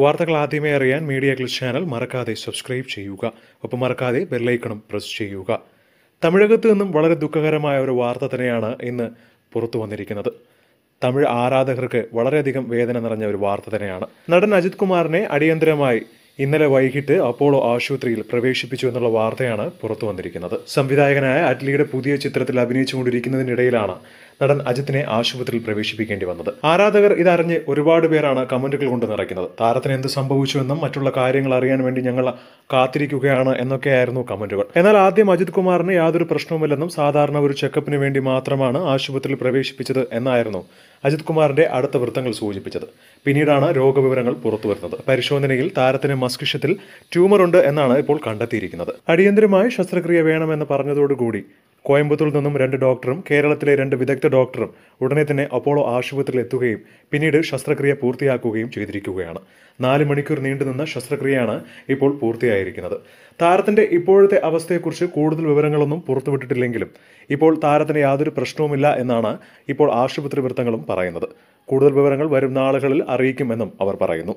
വാർത്തകൾ ആദ്യമേ അറിയാൻ മീഡിയ ക്ലിസ് ചാനൽ മറക്കാതെ സബ്സ്ക്രൈബ് ചെയ്യുക ഒപ്പം മറക്കാതെ ബെല്ലൈക്കണം പ്രസ് ചെയ്യുക തമിഴകത്ത് നിന്നും വളരെ ദുഃഖകരമായ ഒരു വാർത്ത തന്നെയാണ് ഇന്ന് പുറത്തു വന്നിരിക്കുന്നത് തമിഴ് ആരാധകർക്ക് വളരെയധികം വേദന നിറഞ്ഞ ഒരു വാർത്ത തന്നെയാണ് നടൻ അജിത് കുമാറിനെ അടിയന്തരമായി ഇന്നലെ വൈകിട്ട് അപ്പോളോ ആശുപത്രിയിൽ പ്രവേശിപ്പിച്ചു എന്നുള്ള വാർത്തയാണ് പുറത്തു വന്നിരിക്കുന്നത് സംവിധായകനായ അറ്റ്ലിയുടെ പുതിയ ചിത്രത്തിൽ അഭിനയിച്ചുകൊണ്ടിരിക്കുന്നതിനിടയിലാണ് നടൻ അജിത്തിനെ ആശുപത്രിയിൽ പ്രവേശിപ്പിക്കേണ്ടി വന്നത് ആരാധകർ ഇതറിഞ്ഞ് ഒരുപാട് പേരാണ് കമന്റുകൾ കൊണ്ട് നിറയ്ക്കുന്നത് താരത്തിന് എന്ത് സംഭവിച്ചുവെന്നും മറ്റുള്ള കാര്യങ്ങൾ അറിയാൻ വേണ്ടി ഞങ്ങൾ കാത്തിരിക്കുകയാണ് എന്നൊക്കെയായിരുന്നു കമന്റുകൾ എന്നാൽ ആദ്യം അജിത് കുമാറിന് യാതൊരു പ്രശ്നവുമില്ലെന്നും സാധാരണ ഒരു ചെക്കപ്പിന് വേണ്ടി മാത്രമാണ് ആശുപത്രിയിൽ പ്രവേശിപ്പിച്ചത് എന്നായിരുന്നു അജിത് കുമാറിന്റെ അടുത്ത വൃത്തങ്ങൾ സൂചിപ്പിച്ചത് പിന്നീടാണ് രോഗവിവരങ്ങൾ പുറത്തുവരുന്നത് പരിശോധനയിൽ താരത്തിന് മസ്കിഷത്തിൽ ട്യൂമറുണ്ട് എന്നാണ് ഇപ്പോൾ കണ്ടെത്തിയിരിക്കുന്നത് അടിയന്തരമായി ശസ്ത്രക്രിയ വേണമെന്ന് പറഞ്ഞതോടുകൂടി കോയമ്പത്തൂരിൽ നിന്നും രണ്ട് ഡോക്ടറും കേരളത്തിലെ രണ്ട് വിദഗ്ധ ഡോക്ടറും ഉടനെ തന്നെ അപ്പോളോ ആശുപത്രിയിൽ എത്തുകയും പിന്നീട് ശസ്ത്രക്രിയ പൂർത്തിയാക്കുകയും ചെയ്തിരിക്കുകയാണ് നാല് മണിക്കൂർ നീണ്ടുനിന്ന ശസ്ത്രക്രിയയാണ് ഇപ്പോൾ പൂർത്തിയായിരിക്കുന്നത് താരത്തിന്റെ ഇപ്പോഴത്തെ അവസ്ഥയെക്കുറിച്ച് കൂടുതൽ വിവരങ്ങളൊന്നും പുറത്തുവിട്ടിട്ടില്ലെങ്കിലും ഇപ്പോൾ താരത്തിന് യാതൊരു പ്രശ്നവുമില്ല എന്നാണ് ഇപ്പോൾ ആശുപത്രി വൃത്തങ്ങളും പറയുന്നത് കൂടുതൽ വിവരങ്ങൾ വരും നാളുകളിൽ അറിയിക്കുമെന്നും അവർ പറയുന്നു